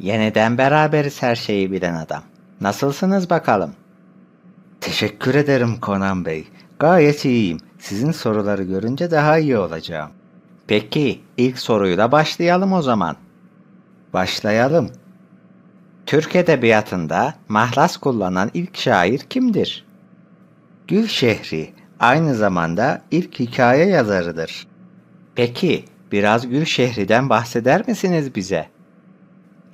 Yeniden beraberiz her şeyi bilen adam. Nasılsınız bakalım? Teşekkür ederim Konan Bey. Gayet iyiyim. Sizin soruları görünce daha iyi olacağım. Peki, ilk soruyla başlayalım o zaman. Başlayalım. Türk edebiyatında mahlas kullanan ilk şair kimdir? Gülşehri aynı zamanda ilk hikaye yazarıdır. Peki, biraz Gülşehri'den bahseder misiniz bize?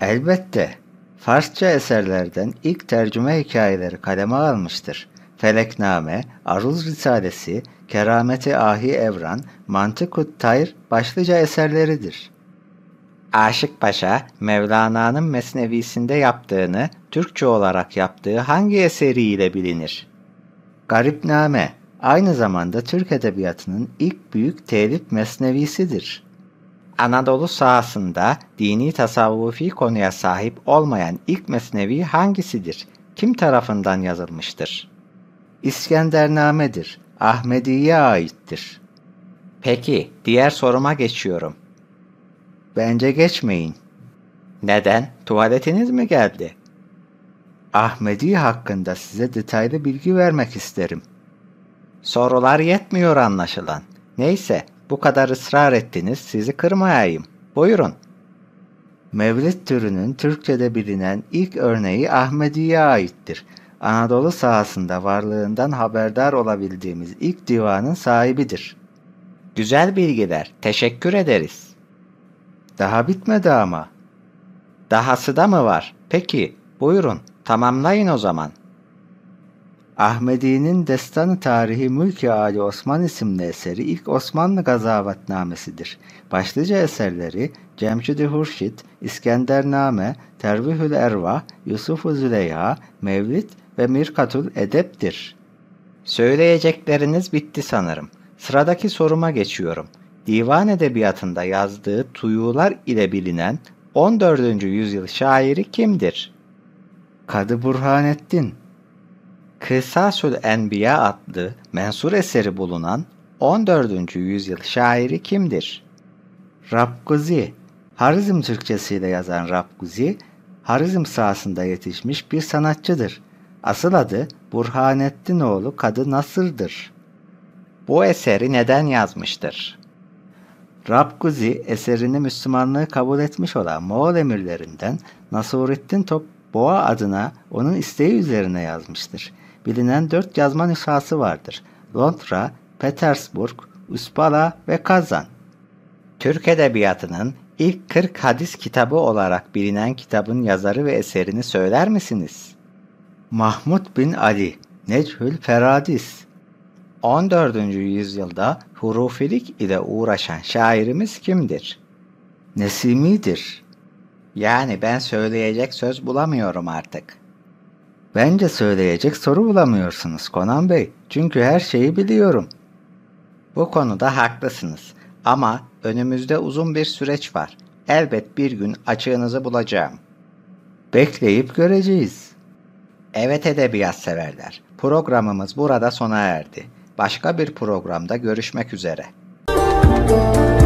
Elbette. Farsça eserlerden ilk tercüme hikayeleri kaleme almıştır. Felekname, Aruz Risalesi, Kerameti Ahi Evran, Mantıkut Tayr başlıca eserleridir. Aşık Paşa, Mevlana'nın Mesnevisinde yaptığını Türkçe olarak yaptığı hangi eseriyle bilinir? Garipname, aynı zamanda Türk Edebiyatı'nın ilk büyük telif mesnevisidir. Anadolu sahasında dini tasavvufi konuya sahip olmayan ilk mesnevi hangisidir? Kim tarafından yazılmıştır? İskendernamedir. Ahmediye aittir. Peki, diğer soruma geçiyorum. Bence geçmeyin. Neden? Tuvaletiniz mi geldi? Ahmedi hakkında size detaylı bilgi vermek isterim. Sorular yetmiyor anlaşılan. Neyse, bu kadar ısrar ettiniz, sizi kırmayayım. Buyurun. Mevlid türünün Türkçe'de bilinen ilk örneği Ahmediye aittir. Anadolu sahasında varlığından haberdar olabildiğimiz ilk divanın sahibidir. Güzel bilgiler, teşekkür ederiz. Daha bitmedi ama. Dahası da mı var? Peki, buyurun, tamamlayın o zaman.'' Ahmedi'nin destanı Tarihi Mülki Ali Osman isimli eseri ilk Osmanlı gazavatnamesidir. Başlıca eserleri Cemşid-i Hurşit, İskendername, Tervihül Erva, Yusuf-u Züleyha, Mevlid ve Mirkatul Edep'tir. Söyleyecekleriniz bitti sanırım. Sıradaki soruma geçiyorum. Divan edebiyatında yazdığı tuyular ile bilinen 14. yüzyıl şairi kimdir? Kadı Burhanettin Kısasül Enbiya adlı mensur eseri bulunan 14. yüzyıl şairi kimdir? Rabguzi Harizm Türkçesiyle yazan Rabguzi, Harizm sahasında yetişmiş bir sanatçıdır. Asıl adı Burhaneddinoğlu Kadı Nasır'dır. Bu eseri neden yazmıştır? Rabguzi eserini Müslümanlığı kabul etmiş olan Moğol emirlerinden Nasurettin Top Boğa adına onun isteği üzerine yazmıştır bilinen dört yazma nüshası vardır. Londra, Petersburg, Uspala ve Kazan. Türk Edebiyatı'nın ilk 40 hadis kitabı olarak bilinen kitabın yazarı ve eserini söyler misiniz? Mahmud bin Ali, Necül Feradis 14. yüzyılda hurufilik ile uğraşan şairimiz kimdir? Nesimi'dir. Yani ben söyleyecek söz bulamıyorum artık.'' Bence söyleyecek soru bulamıyorsunuz Konan Bey. Çünkü her şeyi biliyorum. Bu konuda haklısınız. Ama önümüzde uzun bir süreç var. Elbet bir gün açığınızı bulacağım. Bekleyip göreceğiz. Evet edebiyat severler. Programımız burada sona erdi. Başka bir programda görüşmek üzere. Müzik